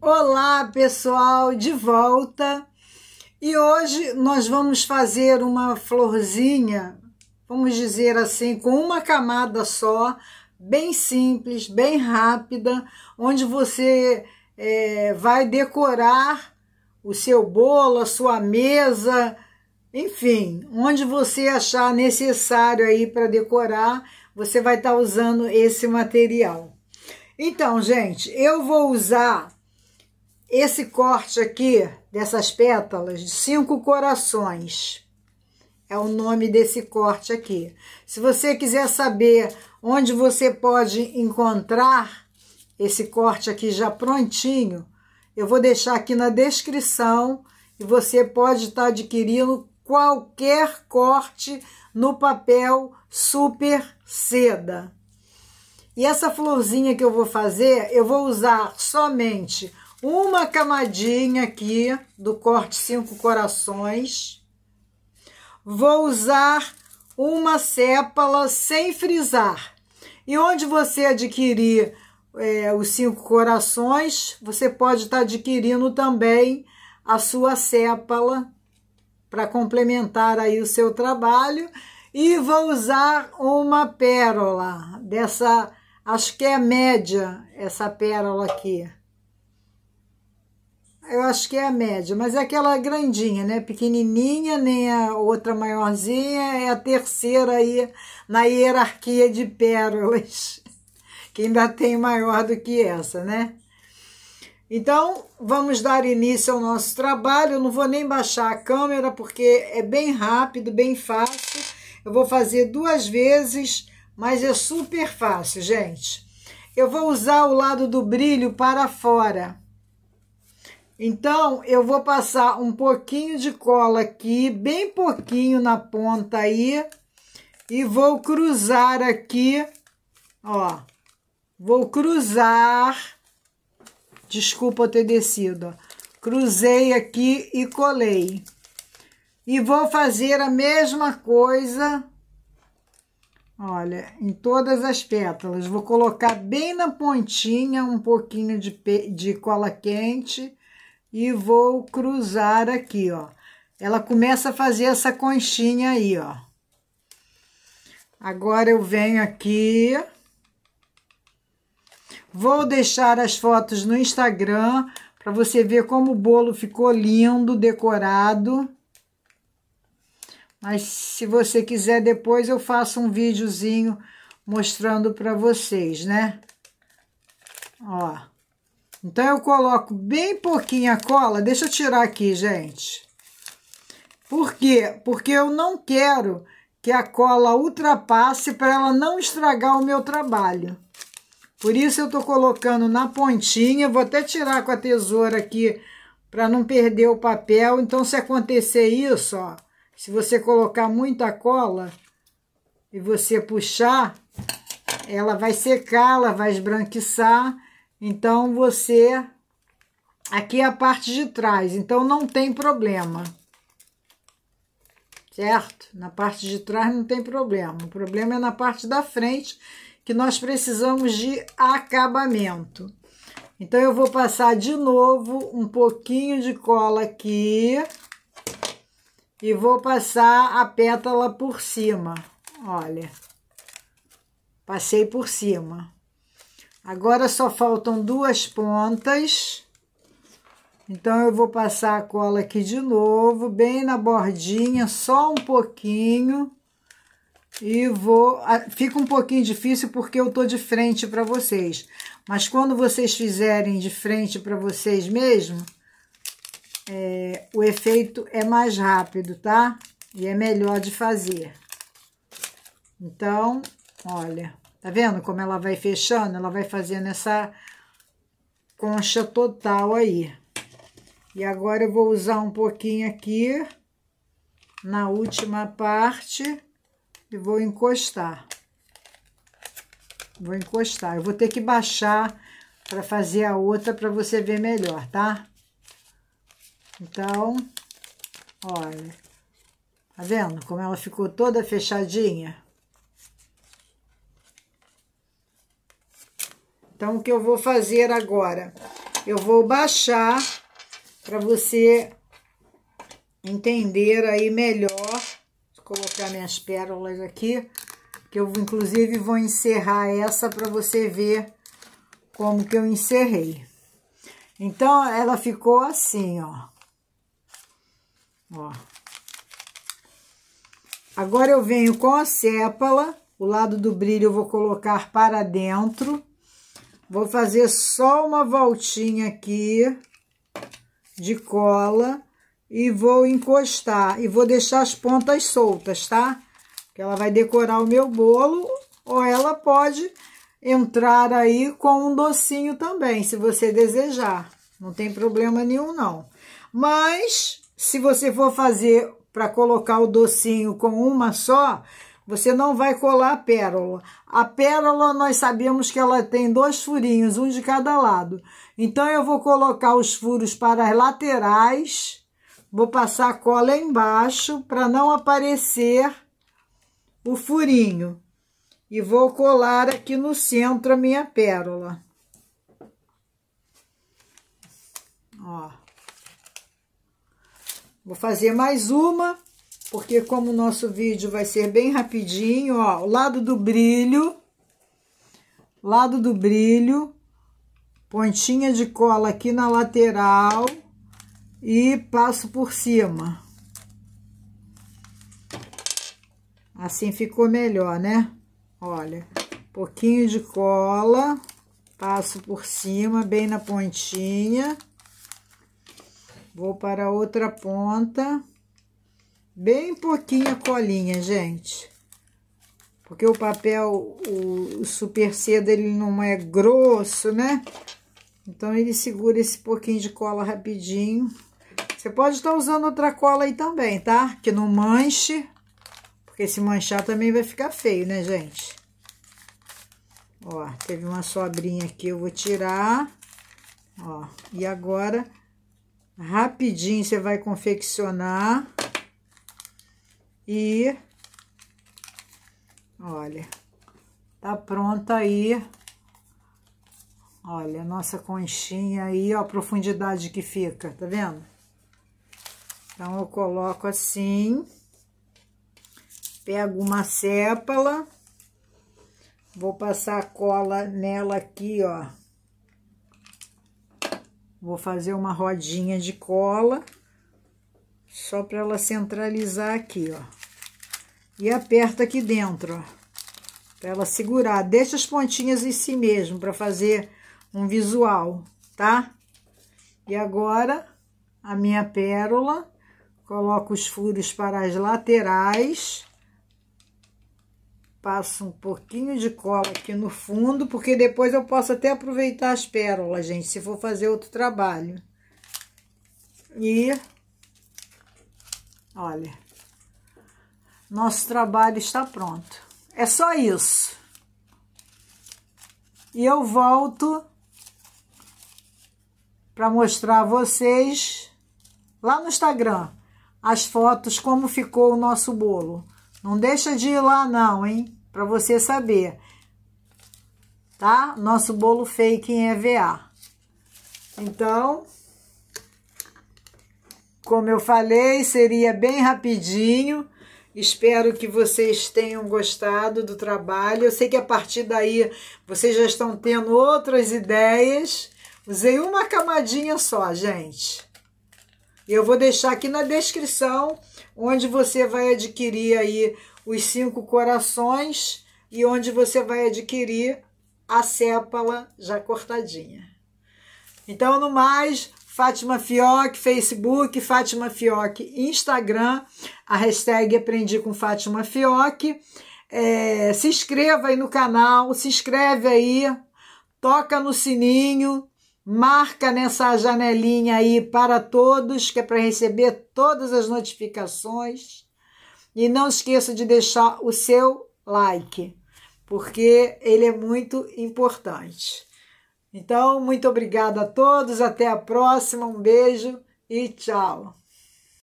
Olá, pessoal, de volta. E hoje nós vamos fazer uma florzinha, vamos dizer assim, com uma camada só, bem simples, bem rápida, onde você é, vai decorar o seu bolo, a sua mesa, enfim, onde você achar necessário aí para decorar, você vai estar tá usando esse material. Então, gente, eu vou usar esse corte aqui dessas pétalas de cinco corações é o nome desse corte aqui. Se você quiser saber onde você pode encontrar esse corte aqui já prontinho, eu vou deixar aqui na descrição e você pode estar tá adquirindo qualquer corte no papel super seda. E essa florzinha que eu vou fazer, eu vou usar somente uma camadinha aqui do corte cinco corações. Vou usar uma sépala sem frisar. E onde você adquirir é, os cinco corações, você pode estar tá adquirindo também a sua sépala para complementar aí o seu trabalho. E vou usar uma pérola dessa, acho que é média essa pérola aqui eu acho que é a média, mas é aquela grandinha, né? Pequenininha, nem a outra maiorzinha, é a terceira aí na hierarquia de pérolas, que ainda tem maior do que essa, né? Então, vamos dar início ao nosso trabalho. Eu não vou nem baixar a câmera, porque é bem rápido, bem fácil. Eu vou fazer duas vezes, mas é super fácil, gente. Eu vou usar o lado do brilho para fora então, eu vou passar um pouquinho de cola aqui, bem pouquinho na ponta aí, e vou cruzar aqui, ó, vou cruzar, desculpa ter descido, ó, cruzei aqui e colei. E vou fazer a mesma coisa, olha, em todas as pétalas. Vou colocar bem na pontinha um pouquinho de, de cola quente e vou cruzar aqui, ó. Ela começa a fazer essa conchinha aí, ó. Agora eu venho aqui. Vou deixar as fotos no Instagram para você ver como o bolo ficou lindo, decorado. Mas se você quiser depois eu faço um videozinho mostrando para vocês, né? Ó. Então, eu coloco bem pouquinha cola. Deixa eu tirar aqui, gente. Por quê? Porque eu não quero que a cola ultrapasse para ela não estragar o meu trabalho. Por isso, eu estou colocando na pontinha. Vou até tirar com a tesoura aqui para não perder o papel. Então, se acontecer isso, ó, se você colocar muita cola e você puxar, ela vai secar, ela vai esbranquiçar então, você... Aqui é a parte de trás, então não tem problema. Certo? Na parte de trás não tem problema. O problema é na parte da frente, que nós precisamos de acabamento. Então, eu vou passar de novo um pouquinho de cola aqui. E vou passar a pétala por cima. Olha. Passei por cima. Agora só faltam duas pontas. Então, eu vou passar a cola aqui de novo, bem na bordinha, só um pouquinho. E vou... Fica um pouquinho difícil porque eu tô de frente para vocês. Mas quando vocês fizerem de frente para vocês mesmo, é, o efeito é mais rápido, tá? E é melhor de fazer. Então, olha... Tá vendo como ela vai fechando? Ela vai fazendo essa concha total aí. E agora eu vou usar um pouquinho aqui na última parte e vou encostar. Vou encostar. Eu vou ter que baixar para fazer a outra para você ver melhor, tá? Então, olha. Tá vendo como ela ficou toda fechadinha? Então, o que eu vou fazer agora? Eu vou baixar para você entender aí melhor. Vou colocar minhas pérolas aqui, que eu inclusive vou encerrar essa para você ver como que eu encerrei. Então, ela ficou assim, ó. Ó. Agora eu venho com a sépala, o lado do brilho eu vou colocar para dentro Vou fazer só uma voltinha aqui de cola e vou encostar. E vou deixar as pontas soltas, tá? Que ela vai decorar o meu bolo ou ela pode entrar aí com um docinho também, se você desejar. Não tem problema nenhum, não. Mas, se você for fazer para colocar o docinho com uma só, você não vai colar a pérola. A pérola nós sabemos que ela tem dois furinhos, um de cada lado. Então eu vou colocar os furos para as laterais. Vou passar a cola embaixo para não aparecer o furinho. E vou colar aqui no centro a minha pérola. Ó. Vou fazer mais uma porque como o nosso vídeo vai ser bem rapidinho, ó, o lado do brilho, lado do brilho, pontinha de cola aqui na lateral e passo por cima. Assim ficou melhor, né? Olha, pouquinho de cola, passo por cima, bem na pontinha. Vou para a outra ponta. Bem pouquinha colinha, gente. Porque o papel, o super seda, ele não é grosso, né? Então, ele segura esse pouquinho de cola rapidinho. Você pode estar usando outra cola aí também, tá? Que não manche, porque se manchar também vai ficar feio, né, gente? Ó, teve uma sobrinha aqui, eu vou tirar. Ó, e agora, rapidinho, você vai confeccionar e olha, tá pronta aí. Olha, nossa conchinha aí, ó, a profundidade que fica, tá vendo? Então, eu coloco assim, pego uma sépala, vou passar a cola nela aqui, ó. Vou fazer uma rodinha de cola, só para ela centralizar aqui, ó e aperta aqui dentro, para ela segurar. Deixa as pontinhas em si mesmo, para fazer um visual, tá? E agora, a minha pérola, coloco os furos para as laterais, passo um pouquinho de cola aqui no fundo, porque depois eu posso até aproveitar as pérolas, gente, se for fazer outro trabalho. E, olha, nosso trabalho está pronto. É só isso. E eu volto para mostrar a vocês lá no Instagram as fotos como ficou o nosso bolo. Não deixa de ir lá não, hein? Para você saber. Tá? Nosso bolo fake em EVA. Então, como eu falei, seria bem rapidinho Espero que vocês tenham gostado do trabalho. Eu sei que a partir daí vocês já estão tendo outras ideias. Usei uma camadinha só, gente. Eu vou deixar aqui na descrição onde você vai adquirir aí os cinco corações e onde você vai adquirir a sépala já cortadinha. Então, no mais, Fátima Fioc, Facebook, Fátima Fioc, Instagram, a hashtag Aprendi com Fátima Fioc. É, se inscreva aí no canal, se inscreve aí, toca no sininho, marca nessa janelinha aí para todos, que é para receber todas as notificações. E não esqueça de deixar o seu like, porque ele é muito importante. Então, muito obrigada a todos, até a próxima, um beijo e tchau!